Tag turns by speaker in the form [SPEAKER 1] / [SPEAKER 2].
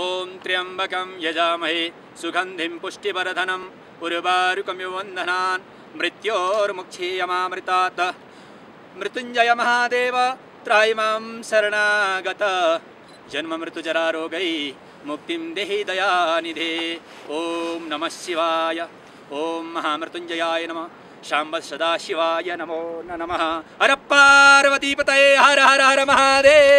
[SPEAKER 1] ॐ त्र्यम्बकं यजामहे सुगन्धिं पुष्टिवरधनं पुरुबारुकमिवन्धनान् मृत्योर्मुक्षीयमामृतात् मृत्युञ्जय महादेव त्रायिमां शरणागत जन्ममृतुजरारोगै मुक्तिं देहि दयानिधे ॐ नमः शिवाय ॐ महामृत्युञ्जयाय नमः शाम्बसदाशिवाय नमो पार्वतीपतये हर
[SPEAKER 2] हर हर महादेव